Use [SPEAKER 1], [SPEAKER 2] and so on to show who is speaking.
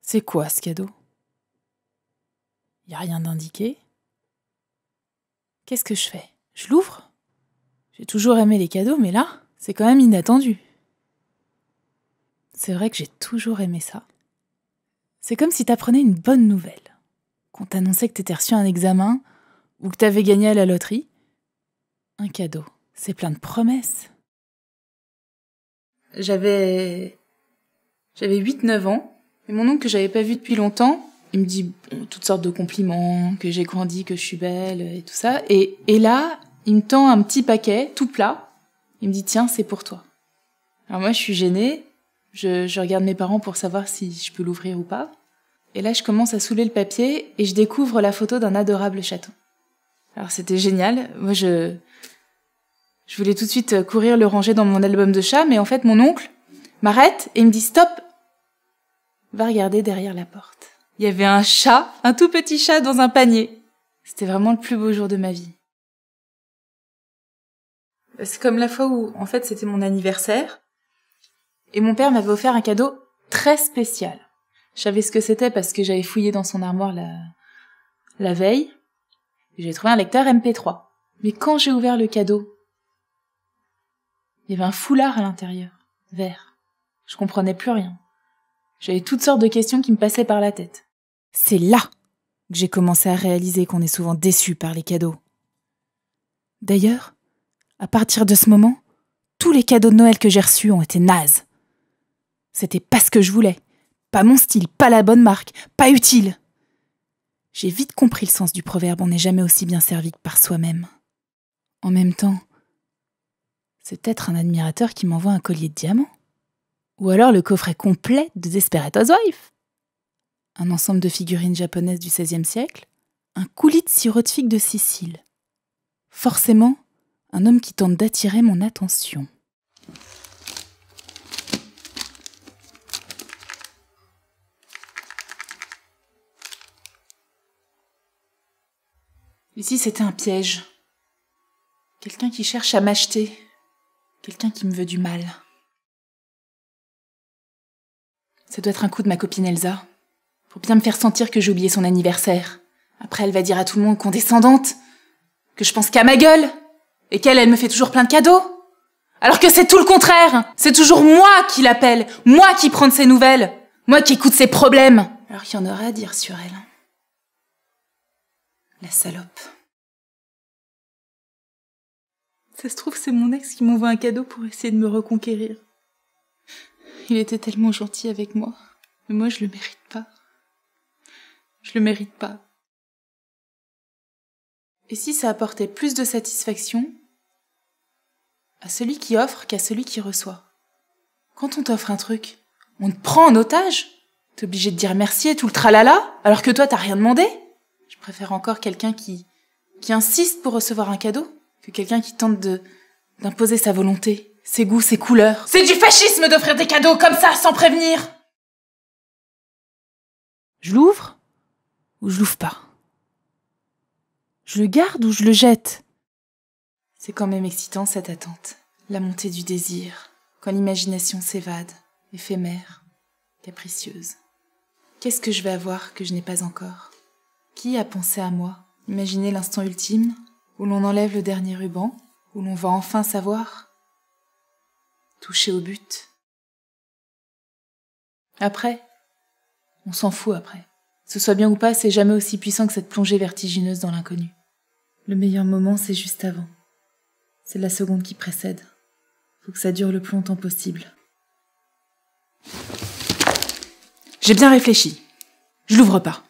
[SPEAKER 1] C'est quoi ce cadeau Il a rien d'indiqué. Qu'est-ce que je fais Je l'ouvre J'ai toujours aimé les cadeaux, mais là, c'est quand même inattendu. C'est vrai que j'ai toujours aimé ça. C'est comme si t'apprenais une bonne nouvelle. Qu'on t'annonçait que t'étais reçu un examen ou que t'avais gagné à la loterie. Un cadeau, c'est plein de promesses. J'avais. J'avais 8-9 ans, et mon oncle que j'avais pas vu depuis longtemps, il me dit toutes sortes de compliments, que j'ai grandi, que je suis belle, et tout ça. Et, et là, il me tend un petit paquet, tout plat. Il me dit tiens, c'est pour toi. Alors moi, je suis gênée, je, regarde mes parents pour savoir si je peux l'ouvrir ou pas. Et là, je commence à soulever le papier et je découvre la photo d'un adorable chaton. Alors c'était génial. Moi, je, je voulais tout de suite courir le ranger dans mon album de chat, mais en fait, mon oncle m'arrête et me dit stop. Va regarder derrière la porte. Il y avait un chat, un tout petit chat dans un panier. C'était vraiment le plus beau jour de ma vie. C'est comme la fois où, en fait, c'était mon anniversaire. Et mon père m'avait offert un cadeau très spécial. Je savais ce que c'était parce que j'avais fouillé dans son armoire la, la veille. J'ai trouvé un lecteur MP3. Mais quand j'ai ouvert le cadeau, il y avait un foulard à l'intérieur, vert. Je comprenais plus rien. J'avais toutes sortes de questions qui me passaient par la tête. C'est là que j'ai commencé à réaliser qu'on est souvent déçu par les cadeaux. D'ailleurs, à partir de ce moment, tous les cadeaux de Noël que j'ai reçus ont été nazes. C'était pas ce que je voulais. Pas mon style, pas la bonne marque, pas utile. J'ai vite compris le sens du proverbe on n'est jamais aussi bien servi que par soi-même. En même temps, c'est être un admirateur qui m'envoie un collier de diamants. Ou alors le coffret complet de Desperate Wife. Un ensemble de figurines japonaises du XVIe siècle, un coulis de sirop de figue de Sicile. Forcément, un homme qui tente d'attirer mon attention. Ici, c'était un piège Quelqu'un qui cherche à m'acheter Quelqu'un qui me veut du mal Ça doit être un coup de ma copine Elsa. Pour bien me faire sentir que j'ai oublié son anniversaire. Après, elle va dire à tout le monde condescendante que je pense qu'à ma gueule et qu'elle, elle me fait toujours plein de cadeaux. Alors que c'est tout le contraire. C'est toujours moi qui l'appelle, moi qui prends de ses nouvelles, moi qui écoute ses problèmes. Alors qu'il y en aura à dire sur elle. Hein. La salope. Ça se trouve, c'est mon ex qui m'envoie un cadeau pour essayer de me reconquérir. Il était tellement gentil avec moi, mais moi je le mérite pas. Je le mérite pas. Et si ça apportait plus de satisfaction à celui qui offre qu'à celui qui reçoit Quand on t'offre un truc, on te prend en otage T'es obligé de dire merci et tout le tralala, alors que toi t'as rien demandé je préfère encore quelqu'un qui, qui insiste pour recevoir un cadeau que quelqu'un qui tente de d'imposer sa volonté, ses goûts, ses couleurs. C'est du fascisme d'offrir des cadeaux comme ça sans prévenir. Je l'ouvre ou je l'ouvre pas Je le garde ou je le jette C'est quand même excitant cette attente, la montée du désir, quand l'imagination s'évade, éphémère, capricieuse. Qu'est-ce que je vais avoir que je n'ai pas encore qui a pensé à moi Imaginez l'instant ultime, où l'on enlève le dernier ruban, où l'on va enfin savoir. Toucher au but. Après, on s'en fout après. ce soit bien ou pas, c'est jamais aussi puissant que cette plongée vertigineuse dans l'inconnu. Le meilleur moment, c'est juste avant. C'est la seconde qui précède. Faut que ça dure le plus longtemps possible. J'ai bien réfléchi. Je l'ouvre pas.